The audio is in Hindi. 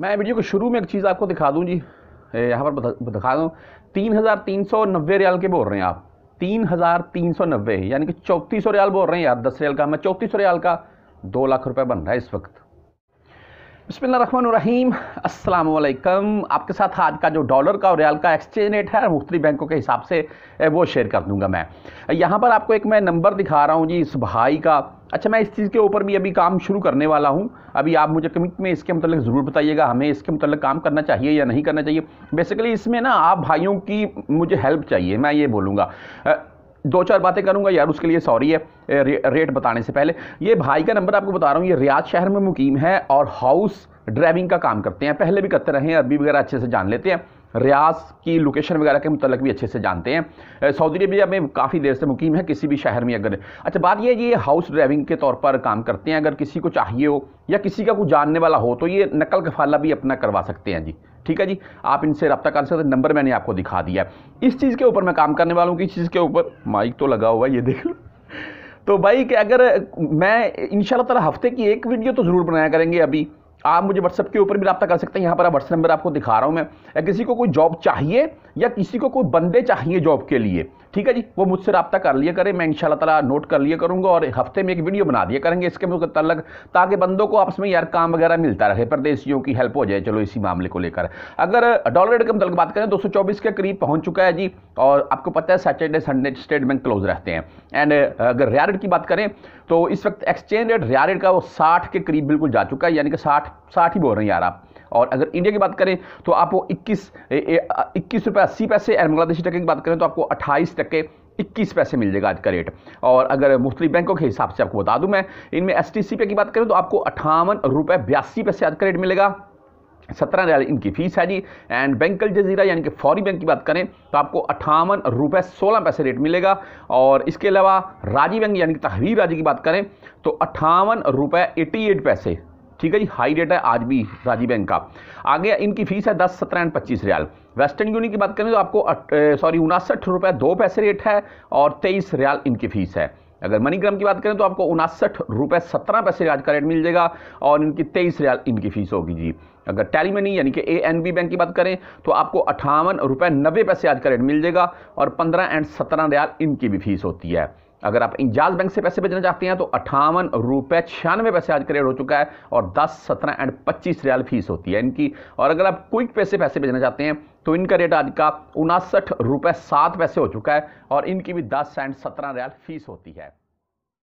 मैं वीडियो के शुरू में एक चीज़ आपको दिखा दूँ जी यहाँ पर दिखा दूँ तीन हज़ार तीन सौ नब्बे रियाल के बोल रहे हैं आप तीन हज़ार तीन सौ नब्बे यानी कि चौंतीस सौ रियाल बोल रहे हैं यार दस रियाल का मैं चौंतीस सौ रियाल का दो लाख रुपये बन रहा है इस वक्त अस्सलाम वालेकुम आपके साथ आज का जो डॉलर का और रियाल का एक्सचेंज रेट है मुख्तलि बैंकों के हिसाब से वो शेयर कर दूंगा मैं यहाँ पर आपको एक मैं नंबर दिखा रहा हूँ जी इस भाई का अच्छा मैं इस चीज़ के ऊपर भी अभी काम शुरू करने वाला हूँ अभी आप मुझे कमिट में इसके मतलब ज़रूर बताइएगा हमें इसके मतलब काम करना चाहिए या नहीं करना चाहिए बेसिकली इसमें ना आप भाइयों की मुझे हेल्प चाहिए मैं ये बोलूँगा दो चार बातें करूंगा यार उसके लिए सॉरी है रे, रेट बताने से पहले ये भाई का नंबर आपको बता रहा हूँ ये रियाज शहर में मुकीम है और हाउस ड्राइविंग का काम करते हैं पहले भी करते रहे हैं अरबी वगैरह अच्छे से जान लेते हैं रियाज की लोकेशन वगैरह के मतलब भी अच्छे से जानते हैं सऊदी अरबिया में काफ़ी देर से मुकीम है किसी भी शहर में अगर अच्छा बात यह ये हाउस ड्राइविंग के तौर पर काम करते हैं अगर किसी को चाहिए हो या किसी का कुछ जानने वाला हो तो ये नकल कफाला भी अपना करवा सकते हैं जी ठीक है जी आप इनसे रब्ता कर सकते नंबर मैंने आपको दिखा दिया है इस चीज़ के ऊपर मैं काम करने वाला हूँ कि इस चीज़ के ऊपर माइक तो लगा हुआ है ये देख लो तो भाई कि अगर मैं इन शाला हफ्ते की एक वीडियो तो ज़रूर बनाया करेंगे अभी आप मुझे व्हाट्सअप के ऊपर भी रब्ता कर सकते हैं यहाँ पर आप व्हाट्सअप नंबर आपको दिखा रहा हूँ मैं या किसी को कोई जॉब चाहिए या किसी को कोई बंदे चाहिए जॉब के लिए ठीक है जी वो मुझसे रब्ता कर लिया करें मैं इंशाल्लाह ताला नोट कर लिया करूँगा और हफ्ते में एक वीडियो बना दिया करेंगे इसके मुतलक ताकि बंदों को आपस में यार काम वगैरह मिलता रहे परदेशियों की हेल्प हो जाए चलो इसी मामले को लेकर अगर डॉलर रेट के मतलब बात करें दो के करीब पहुँच चुका है जी और आपको पता है Saturday Sunday State Bank close रहते हैं एंड अगर रिया रेट की बात करें तो इस वक्त एक्सचेंज रेट रिया रेट का वो साठ के करीब बिल्कुल जा चुका है यानी कि साठ साठ ही बोल रहे हैं यार आप और अगर इंडिया की बात करें तो आपको इक्कीस इक्कीस रुपये अस्सी पैसे एंड बांग्लादेशी टके की बात करें तो आपको अट्ठाईस टके इक्कीस पैसे मिल जाएगा आज का रेट और अगर मुख्तलि बैंकों के हिसाब से आपको बता दूं मैं इनमें एस टी सी पे की बात करें तो आपको अठावन रुपये बयासी पैसे आज का रेट मिलेगा सत्रह रियाल इनकी फीस है जी एंड बैंकल जजीरा यानी कि फौरी बैंक की बात करें तो आपको अठावन रुपये सोलह पैसे रेट मिलेगा और इसके अलावा राजीव बैंक यानी कि तहवीर राजी की बात करें तो अट्ठावन रुपये एटी एट पैसे ठीक है जी हाई रेट है आज भी राजीव बैंक का आगे इनकी फीस है दस सत्रह एंड पच्चीस रियाल वेस्टर्न यूनियन की बात करें तो आपको सॉरी उनासठ रुपये दो पैसे रेट है और तेईस रियाल इनकी फीस है अगर मनीग्राम की बात करें तो आपको उनासठ रुपये सत्रह पैसे आज का रेट मिल जाएगा और इनकी तेईस रियाल इनकी फीस होगी जी अगर टैली मनी यानी कि ए एन बी बैंक की बात करें तो आपको अठावन रुपये नब्बे पैसे आज का रेट मिल जाएगा और पंद्रह एंड सत्रह रियाल इनकी भी फीस होती है अगर आप इंजाज बैंक से पैसे भेजना चाहते हैं तो अट्ठावन रुपये छियानवे पैसे आज क्रेड हो चुका है और दस सत्रह एंड पच्चीस रियाल फीस होती है इनकी और अगर आप क्विक पैसे पैसे भेजना चाहते हैं तो इनका रेट आज का उनासठ रुपये सात पैसे हो चुका है और इनकी भी दस एंड सत्रह रियाल फीस होती है